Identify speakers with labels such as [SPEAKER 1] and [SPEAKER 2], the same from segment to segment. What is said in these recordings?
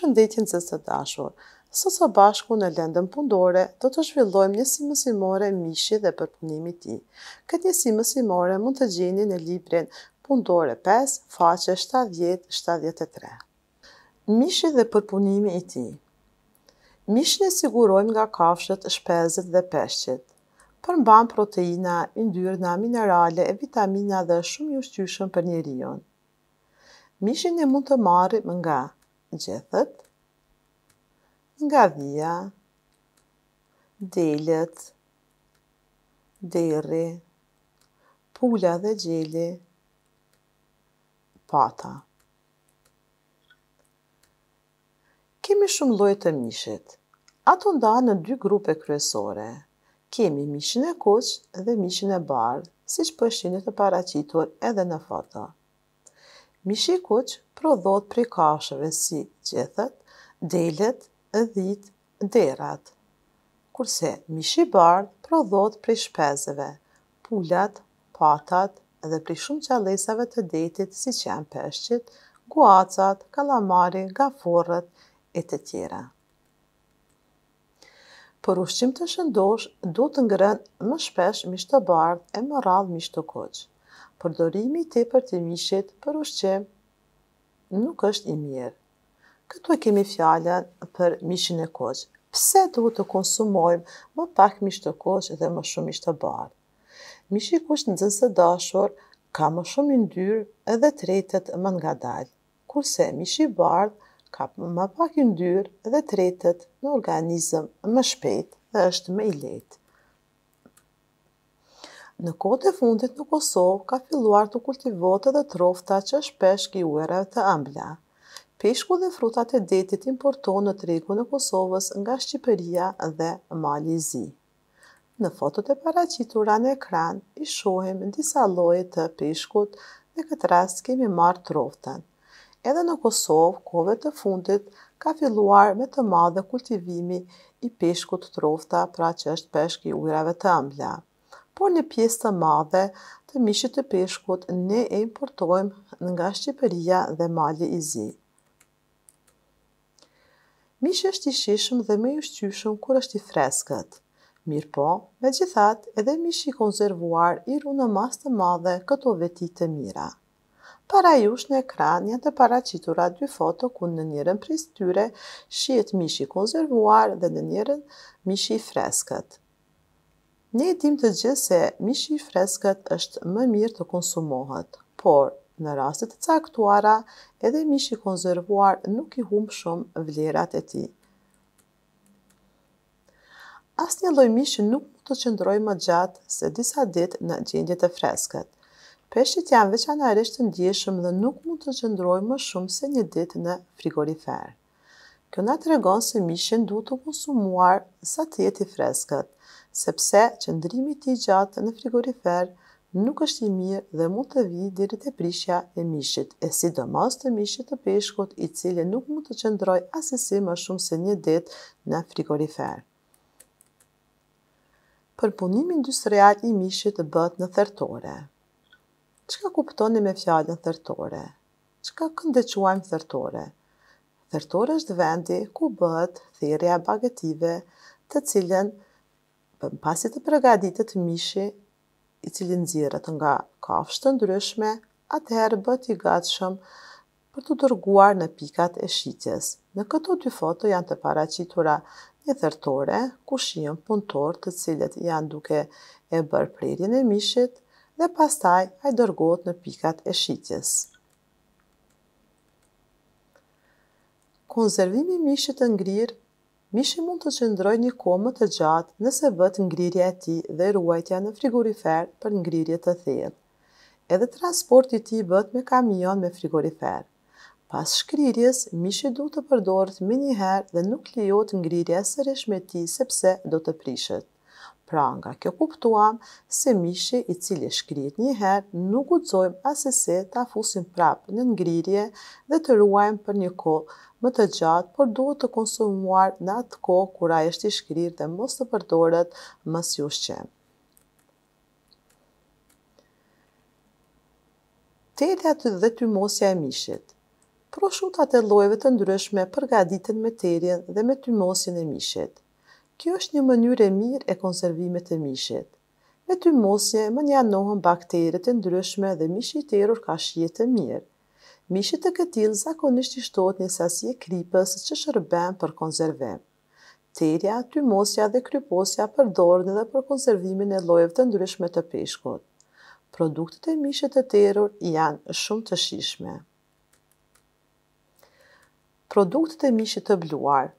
[SPEAKER 1] përshëndetjen të së dashur. Së së bashku në lendën pundore, do të zhvillojmë njësi mësimore mishi dhe përpunimi ti. Këtë njësi mësimore mund të gjeni në librin pundore 5, faqe 70-73. Mishi dhe përpunimi i ti. Mishin e sigurojmë nga kafshët, shpezët dhe peshqit. Përmban proteina, yndyrna, minerale e vitamina dhe shumë një shtyshën për njerion. Mishin e mund të marri më nga gjethet, nga dhia, delet, deri, pula dhe gjeli, pata. Kemi shumë lojë të mishit. Ato nda në dy grupe kryesore. Kemi mishin e koqë dhe mishin e bardh, si që përshinit po të paracitur edhe në foto. Mishi kuq prodhot prej kashëve si gjethet, delet, dhit, derat. Kurse mishi bardh prodhot prej shpezeve, pulat, patat dhe prej shumë qalesave të detit si qenë peshqit, guacat, kalamari, gaforët e të tjera. Për ushqim të shëndosh, du të ngërën më shpesh mishtë të bardh e më radh mishtë të koqë përdorimi te për të mishet për ushqem nuk është i mirë. Këtu kemi fjallën për mishin e koqë. Pse duhet të konsumojmë më pak mish të koqë dhe më shumë mish të barë? Mishi kush në zënë së dashur ka më shumë ndyrë edhe tretet më nga dalë, kurse mishi bardh ka më pak ndyrë edhe tretet në organizëm më shpejt dhe është më i letë. Në kote e fundit në Kosovë ka filluar të kultivote dhe trofta që është peshk i të ambla. Peshku dhe frutat e detit importon në tregu në Kosovës nga Shqipëria dhe Malizi. Në fotot e paracitura në ekran i shohim në disa lojit të peshkut dhe këtë rast kemi marë troftën. Edhe në Kosovë, kove të fundit ka filluar me të madhe kultivimi i peshkut trofta pra që është peshk i ujrave të ambla por një pjesë të madhe të mishit të peshkut ne e importojmë nga Shqipëria dhe mali i zi. Mishë është i shishëm dhe me ju shqyshëm kur është i freskët. Mirë po, me gjithat, edhe mishë i konzervuar i ru në mas të madhe këto veti të mira. Para jush në ekran janë të paracitura dy foto ku në njërën prej tyre shiet mishë i konzervuar dhe në njërën mishë i freskët. Ne dim të gjithë se mishi i freskët është më mirë të konsumohet, por në rastet të caktuara edhe mishi konzervuar nuk i humb shumë vlerat e tij. Asnjë lloj mishi nuk mund të qëndrojë më gjatë se disa ditë në gjendje të freskët. Peshqit janë veçanarisht të ndjeshëm dhe nuk mund të qëndrojnë më shumë se një ditë në frigorifer. Kjo nga të regon se mishin duhet të konsumuar sa të jeti freskët, sepse qëndrimi ti gjatë në frigorifer nuk është i mirë dhe mund të vi diri të prishja e mishit, e mos të mishit të peshkot i cilje nuk mund të qëndroj asesi më shumë se një dit në frigorifer. Përpunimi industrial i mishit të bët në thërtore Qëka kuptoni me fjallën thërtore? Qëka këndequajmë thërtore? Vertore është vendi ku bëhet thirrja bagetive, të cilën pasi të përgatitet mishi i cili nxirret nga kafshë të ndryshme, atëherë bëhet i gatshëm për të dërguar në pikat e shqytjes. Në këto dy foto janë të paracitura një thërtore, ku shion punëtor të cilët janë duke e bërë prerjen e mishit, dhe pastaj a i dërgot në pikat e shqytjes. Konservimi mishit të ngrirë Mishi mund të qëndroj një kohë të gjatë nëse vët ngrirja e ti dhe ruajtja në frigorifer për ngrirje të thellë. Edhe transporti ti vët me kamion me frigorifer. Pas shkrirjes, mishi du të përdorët me njëherë dhe nuk lijot ngrirja sërish me ti sepse do të prishet. Pra nga kjo kuptuam se mishi i cili shkrit njëherë nuk gudzojmë asese ta fusim prapë në ngrirje dhe të ruajmë për një ko më të gjatë, por duhet të konsumuar në atë ko kura e i shkrit dhe mos të përdoret mës ju shqem. Telja të dhe tymosja mosja e mishit Proshutat e lojve të ndryshme përgaditen me terjen dhe me ty e mishit. Kjo është një mënyrë e mirë e konservimit të mishit. Me të mosje, më një anohën bakterit e ndryshme dhe mishit i erur ka shjetë të mirë. Mishit të këtil zakonisht i shtot një sasje kripës që shërben për konservim. Terja, të mosja dhe kryposja për dorën dhe për konservimin e lojev të ndryshme të peshkot. Produktet e mishit të erur janë shumë të shishme. Produktet e mishit të bluarë.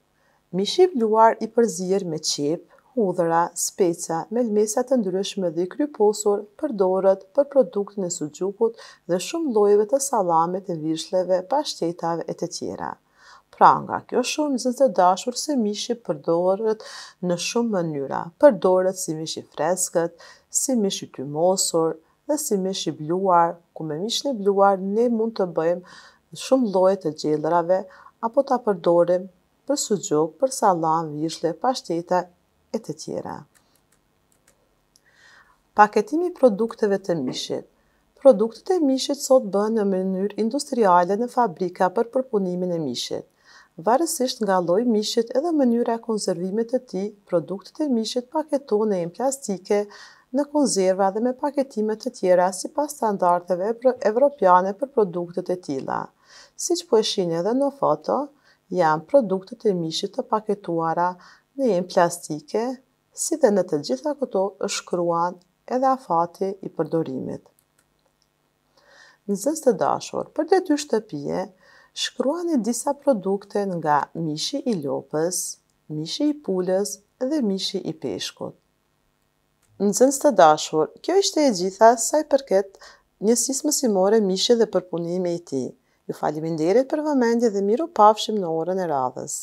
[SPEAKER 1] Mishi bluar i përzirë me qip, hudhëra, speca, lmesat të ndryshme dhe i kryposur për dorët, për produktin e sujukut dhe shumë lojeve të salamet e vishleve, pashtetave e të tjera. Pra nga kjo shumë zëtë të dashur se mishi përdorët në shumë mënyra, përdorët si mishi freskët, si mishi të mosur dhe si mishi bluar, ku me mishin e bluar ne mund të bëjmë shumë lojët të gjellërave apo të apërdorim për sugjok, për salam, vishle, pashteta e të tjera. Paketimi produkteve të mishit Produktet e mishit sot bënë në mënyrë industriale në fabrika për përpunimin e mishit. Varësisht nga loj mishit edhe mënyra konservimit të ti, produktet e mishit paketone e në plastike, në konzerva dhe me paketimet të tjera si pas standarteve evropiane për produktet e tila. Si që po e shine edhe në foto, janë produktet e mishit të paketuara në jenë plastike, si dhe në të gjitha këto është kruan edhe a fati i përdorimit. Në zësë të dashur, për të dy shtëpije, shkruan e disa produkte nga mishi i lopës, mishi i pulës dhe mishi i peshkot. Në zënës të dashur, kjo ishte e gjitha saj përket njësismë simore mishi dhe përpunime i ti. Ju falim për vëmendje dhe miru pafshim në orën e radhës.